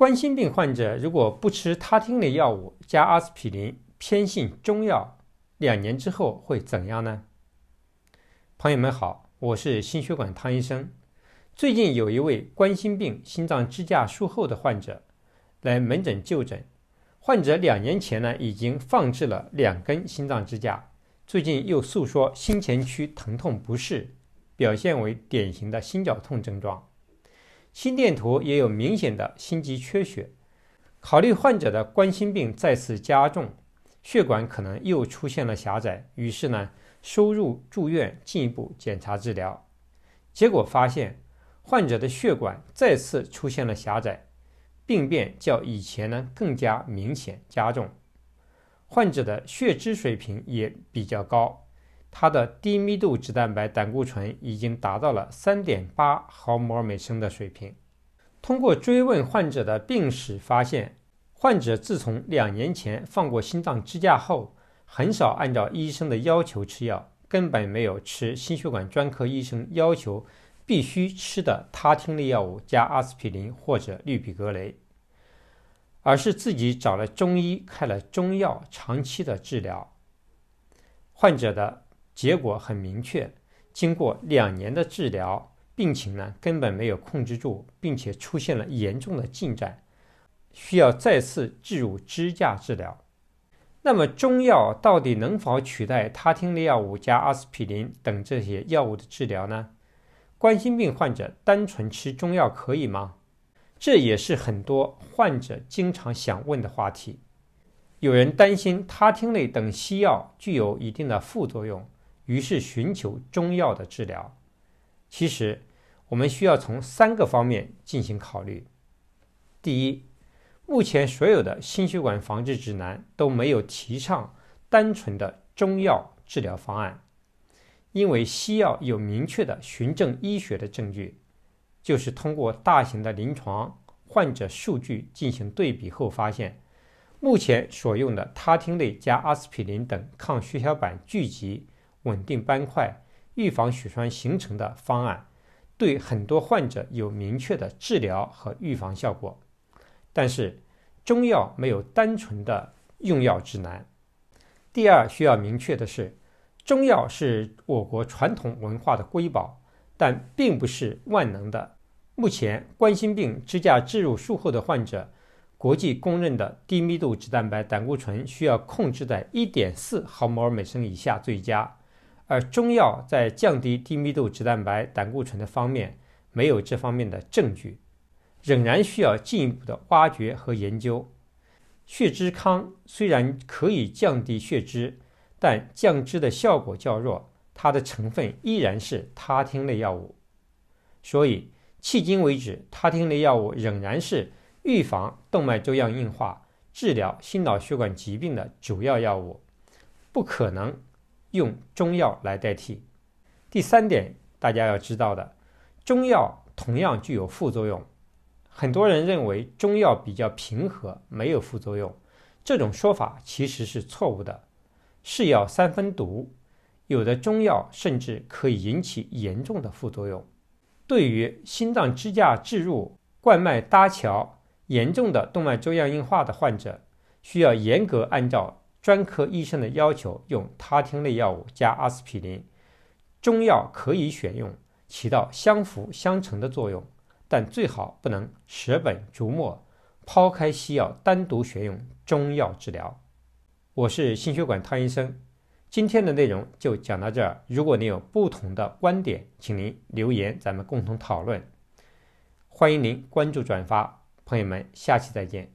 冠心病患者如果不吃他汀类药物加阿司匹林，偏信中药，两年之后会怎样呢？朋友们好，我是心血管汤医生。最近有一位冠心病心脏支架术后的患者来门诊就诊，患者两年前呢已经放置了两根心脏支架，最近又诉说心前区疼痛不适，表现为典型的心绞痛症状。心电图也有明显的心肌缺血，考虑患者的冠心病再次加重，血管可能又出现了狭窄，于是呢，收入住院进一步检查治疗，结果发现患者的血管再次出现了狭窄，病变较以前呢更加明显加重，患者的血脂水平也比较高。他的低密度脂蛋白胆固醇已经达到了3.8毫摩尔每升的水平。通过追问患者的病史，发现患者自从两年前放过心脏支架后，很少按照医生的要求吃药，根本没有吃心血管专科医生要求必须吃的他汀类药物加阿司匹林或者氯吡格雷，而是自己找了中医开了中药，长期的治疗。患者的。结果很明确，经过两年的治疗，病情呢根本没有控制住，并且出现了严重的进展，需要再次置入支架治疗。那么中药到底能否取代他汀类药物加阿司匹林等这些药物的治疗呢？冠心病患者单纯吃中药可以吗？这也是很多患者经常想问的话题。有人担心他汀类等西药具有一定的副作用。于是寻求中药的治疗。其实，我们需要从三个方面进行考虑。第一，目前所有的心血管防治指南都没有提倡单纯的中药治疗方案，因为西药有明确的循证医学的证据，就是通过大型的临床患者数据进行对比后发现，目前所用的他汀类加阿司匹林等抗血小板聚集。稳定斑块、预防血栓形成的方案，对很多患者有明确的治疗和预防效果。但是，中药没有单纯的用药指南。第二，需要明确的是，中药是我国传统文化的瑰宝，但并不是万能的。目前，冠心病支架置入术后的患者，国际公认的低密度脂蛋白胆固醇需要控制在1.4毫摩尔每升以下最佳。而中药在降低低密度脂蛋白胆固醇的方面没有这方面的证据，仍然需要进一步的挖掘和研究。血脂康虽然可以降低血脂，但降脂的效果较弱，它的成分依然是他汀类药物。所以，迄今为止，他汀类药物仍然是预防动脉粥样硬化、治疗心脑血管疾病的主要药物，不可能。用中药来代替。第三点，大家要知道的，中药同样具有副作用。很多人认为中药比较平和，没有副作用，这种说法其实是错误的。是药三分毒，有的中药甚至可以引起严重的副作用。对于心脏支架置入、冠脉搭桥、严重的动脉粥样硬化的患者，需要严格按照。专科医生的要求用他汀类药物加阿司匹林，中药可以选用，起到相辅相成的作用，但最好不能舍本逐末，抛开西药单独选用中药治疗。我是心血管汤医生，今天的内容就讲到这儿。如果您有不同的观点，请您留言，咱们共同讨论。欢迎您关注转发，朋友们，下期再见。